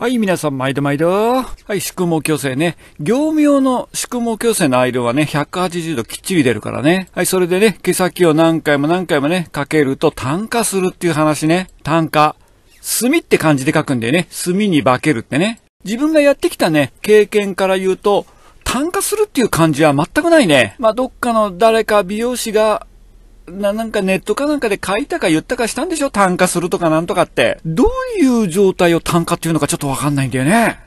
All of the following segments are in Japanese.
はい、皆さん、毎度毎度。はい、宿毛矯正ね。業務用の宿毛矯正のアイはね、180度きっちり出るからね。はい、それでね、毛先を何回も何回もね、かけると炭化するっていう話ね。炭化。炭って漢字で書くんだよね。炭に化けるってね。自分がやってきたね、経験から言うと、炭化するっていう感じは全くないね。まあ、どっかの誰か美容師がな、なんかネットかなんかで書いたか言ったかしたんでしょ単価するとかなんとかって。どういう状態を単価っていうのかちょっとわかんないんだよね。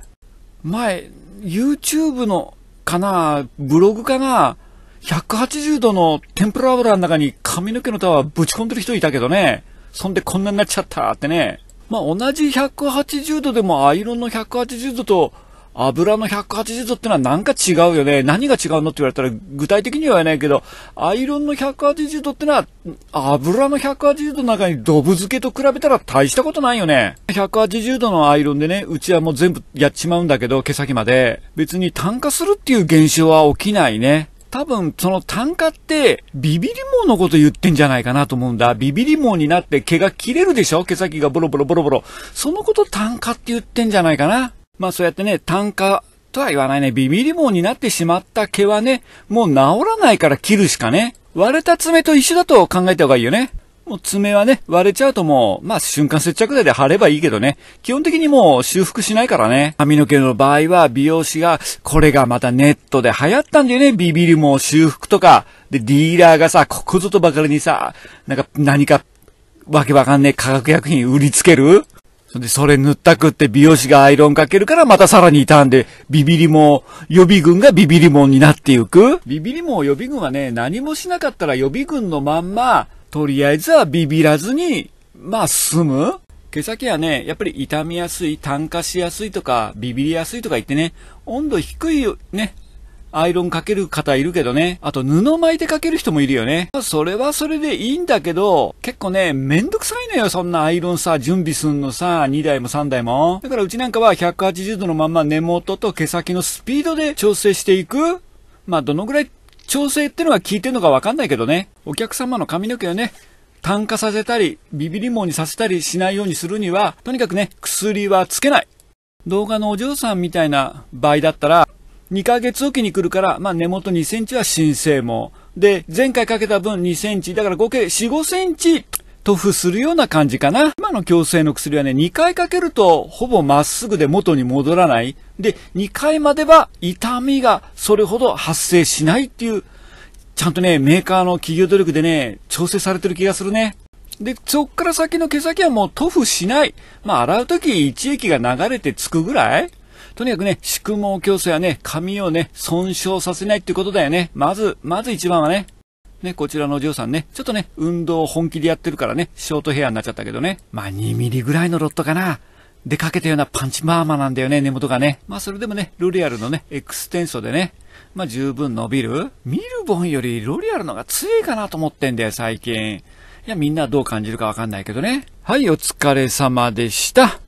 前、YouTube の、かな、ブログかな、180度の天ぷら油の中に髪の毛の束ぶち込んでる人いたけどね。そんでこんなになっちゃったってね。まあ、同じ180度でもアイロンの180度と油の180度ってのはなんか違うよね。何が違うのって言われたら具体的には言えないけど、アイロンの180度ってのは油の180度の中にドブ漬けと比べたら大したことないよね。180度のアイロンでね、うちはもう全部やっちまうんだけど、毛先まで。別に炭化するっていう現象は起きないね。多分その単価ってビビリ毛のこと言ってんじゃないかなと思うんだ。ビビリ毛になって毛が切れるでしょ毛先がボロボロボロボロ。そのこと単価って言ってんじゃないかな。まあそうやってね、単価とは言わないね、ビビリ棒になってしまった毛はね、もう治らないから切るしかね。割れた爪と一緒だと考えた方がいいよね。もう爪はね、割れちゃうともう、まあ瞬間接着剤で貼ればいいけどね。基本的にもう修復しないからね。髪の毛の場合は美容師が、これがまたネットで流行ったんだよね。ビビリも修復とか。で、ディーラーがさ、ここぞとばかりにさ、なんか何か、わけわかんねえ化学薬品売りつけるそれで、それ塗ったくって美容師がアイロンかけるから、またさらに傷んで、ビビリモ予備軍がビビリモンになっていく。ビビリモン予備軍はね、何もしなかったら予備軍のまんま、とりあえずはビビらずに、まあ、済む毛先はね、やっぱり傷みやすい、炭化しやすいとか、ビビりやすいとか言ってね、温度低いね、アイロンかける方いるけどね。あと布巻いてかける人もいるよね。それはそれでいいんだけど、結構ね、めんどくさいのよ。そんなアイロンさ、準備すんのさ、2台も3台も。だからうちなんかは180度のまんま根元と毛先のスピードで調整していく。まあ、どのぐらい調整ってのが効いてるのかわかんないけどね。お客様の髪の毛をね、炭化させたり、ビビリモにさせたりしないようにするには、とにかくね、薬はつけない。動画のお嬢さんみたいな場合だったら、2ヶ月おきに来るから、まあ、根元2センチは新生毛。で、前回かけた分2センチ、だから合計4、5センチ、塗布するような感じかな。今の矯正の薬はね、2回かけるとほぼまっすぐで元に戻らない。で、2回までは痛みがそれほど発生しないっていう、ちゃんとね、メーカーの企業努力でね、調整されてる気がするね。で、そっから先の毛先はもう塗布しない。まあ、洗うとき一液が流れてつくぐらいとにかくね、宿毛競争やね、髪をね、損傷させないってことだよね。まず、まず一番はね。ね、こちらのお嬢さんね、ちょっとね、運動本気でやってるからね、ショートヘアになっちゃったけどね。まあ、2ミリぐらいのロットかな。出かけたようなパンチマーマなんだよね、根元がね。まあ、それでもね、ロリアルのね、エクステンソでね、まあ、十分伸びる。ミルボンよりロリアルのが強いかなと思ってんだよ、最近。いや、みんなどう感じるかわかんないけどね。はい、お疲れ様でした。